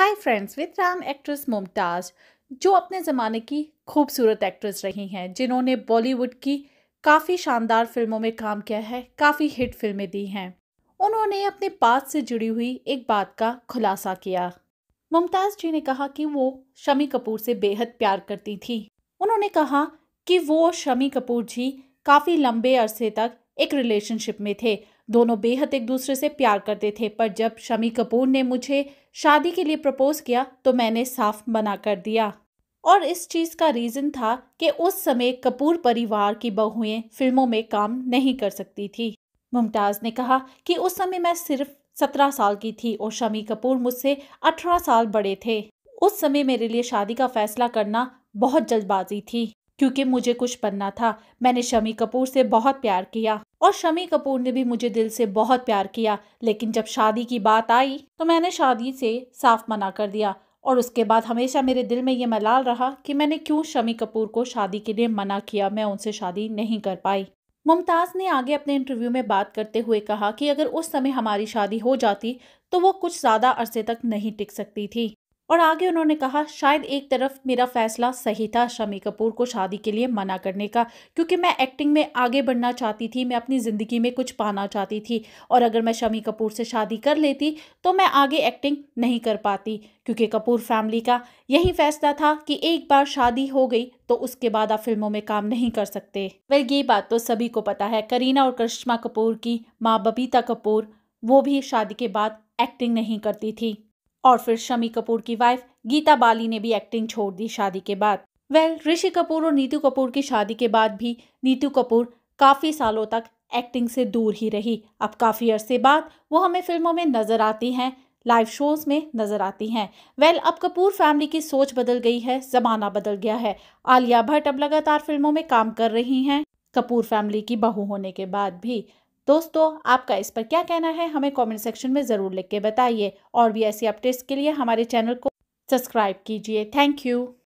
hi friends with Ram actress Mumtaz जो अपने ज़माने की खूबसूरत एक्ट्रेस रही हैं जिन्होंने बॉलीवुड की काफ़ी शानदार फिल्मों में काम किया है काफ़ी हिट फिल्में दी हैं उन्होंने अपने पास से जुड़ी हुई एक बात का खुलासा किया मुमताज़ जी ने कहा कि वो शमी कपूर से बेहद प्यार करती थी उन्होंने कहा कि वो शमी कपूर जी काफ़ी लंबे अरसे तक एक रिलेशनशिप में थे दोनों बेहद एक दूसरे से प्यार करते थे पर जब शमी कपूर ने मुझे शादी के लिए प्रपोज किया तो मैंने साफ मना कर दिया और इस चीज़ का रीज़न था कि उस समय कपूर परिवार की बहुएं फिल्मों में काम नहीं कर सकती थी मुमताज़ ने कहा कि उस समय मैं सिर्फ सत्रह साल की थी और शमी कपूर मुझसे अठारह साल बड़े थे उस समय मेरे लिए शादी का फैसला करना बहुत जल्दबाजी थी क्योंकि मुझे कुछ बनना था मैंने शमी कपूर से बहुत प्यार किया और शमी कपूर ने भी मुझे दिल से बहुत प्यार किया लेकिन जब शादी की बात आई तो मैंने शादी से साफ मना कर दिया और उसके बाद हमेशा मेरे दिल में ये मलाल रहा कि मैंने क्यों शमी कपूर को शादी के लिए मना किया मैं उनसे शादी नहीं कर पाई मुमताज़ ने आगे अपने इंटरव्यू में बात करते हुए कहा कि अगर उस समय हमारी शादी हो जाती तो वो कुछ ज़्यादा अरसे तक नहीं टिक सकती थी और आगे उन्होंने कहा शायद एक तरफ मेरा फैसला सही था शमी कपूर को शादी के लिए मना करने का क्योंकि मैं एक्टिंग में आगे बढ़ना चाहती थी मैं अपनी ज़िंदगी में कुछ पाना चाहती थी और अगर मैं शमी कपूर से शादी कर लेती तो मैं आगे एक्टिंग नहीं कर पाती क्योंकि कपूर फैमिली का यही फैसला था कि एक बार शादी हो गई तो उसके बाद आप फिल्मों में काम नहीं कर सकते वेल ये बात तो सभी को पता है करीना और करिश्मा कपूर की माँ बबीता कपूर वो भी शादी के बाद एक्टिंग नहीं करती थी और फिर शमी कपूर की वाइफ गीता बाली ने भी एक्टिंग छोड़ दी शादी के बाद वेल well, ऋषि कपूर और नीतू कपूर की शादी के बाद भी नीतू कपूर काफ़ी सालों तक एक्टिंग से दूर ही रही अब काफ़ी अरसे बाद वो हमें फिल्मों में नज़र आती हैं लाइव शोज में नजर आती हैं वेल well, अब कपूर फैमिली की सोच बदल गई है जमाना बदल गया है आलिया भट्ट अब लगातार फिल्मों में काम कर रही हैं कपूर फैमिली की बहू होने के बाद भी दोस्तों आपका इस पर क्या कहना है हमें कमेंट सेक्शन में ज़रूर लिख के बताइए और भी ऐसी अपडेट्स के लिए हमारे चैनल को सब्सक्राइब कीजिए थैंक यू